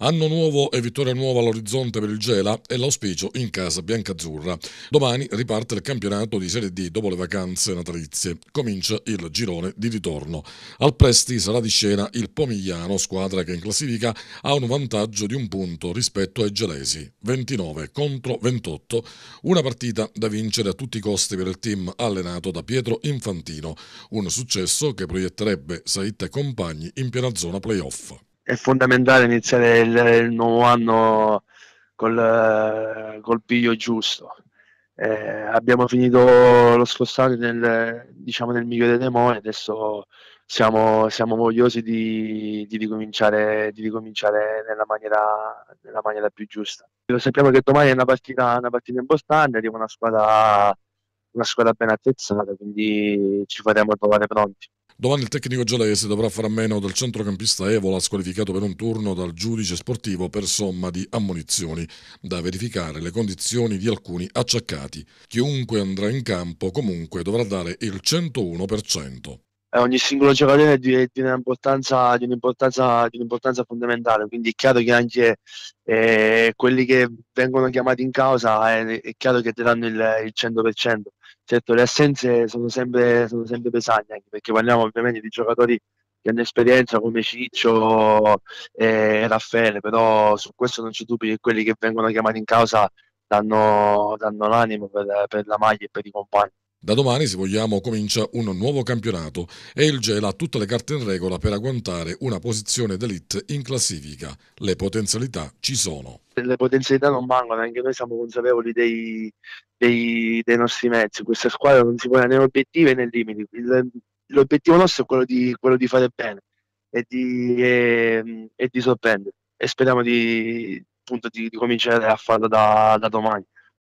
Anno nuovo e vittoria nuova all'orizzonte per il Gela e l'auspicio in casa biancazzurra. Domani riparte il campionato di Serie D dopo le vacanze natalizie. Comincia il girone di ritorno. Al Presti sarà di scena il Pomigliano, squadra che in classifica ha un vantaggio di un punto rispetto ai gelesi, 29 contro 28, una partita da vincere a tutti i costi per il team allenato da Pietro Infantino, un successo che proietterebbe Saitta e compagni in piena zona playoff è fondamentale iniziare il, il nuovo anno col, col piglio giusto. Eh, abbiamo finito lo scorso anno nel, diciamo, nel migliore dei modi, adesso siamo, siamo vogliosi di, di, ricominciare, di ricominciare nella, maniera, nella maniera più giusta. Lo sappiamo che domani è una partita, una partita importante, arriva una squadra, una squadra ben attrezzata, quindi ci faremo trovare pronti. Domani il tecnico gelese dovrà fare a meno del centrocampista Evola, squalificato per un turno dal giudice sportivo per somma di ammunizioni, da verificare le condizioni di alcuni acciaccati. Chiunque andrà in campo comunque dovrà dare il 101% eh, ogni singolo giocatore è di, di, un'importanza, di, un'importanza, di, un'importanza, fondamentale, quindi è chiaro che anche eh, quelli che vengono chiamati in causa è, eh, è chiaro che ti danno il, il 100% certo le assenze sono sempre, sono sempre pesanti, anche perché parliamo ovviamente di giocatori che hanno esperienza come Ciccio e eh, Raffaele, però su questo non ci dubbi che quelli che vengono chiamati in causa danno, danno l'animo per, per la maglia e per i compagni. Da domani, se vogliamo, comincia un nuovo campionato e il Gela ha tutte le carte in regola per agguantare una posizione d'elite in classifica. Le potenzialità ci sono. Le potenzialità non mancano, anche noi siamo consapevoli dei, dei, dei nostri mezzi. Questa squadra non si pone né obiettivi né limiti. l'obiettivo nostro è quello di, quello di fare bene e di, e, e di sorprendere e speriamo di, appunto, di, di cominciare a farlo da, da domani.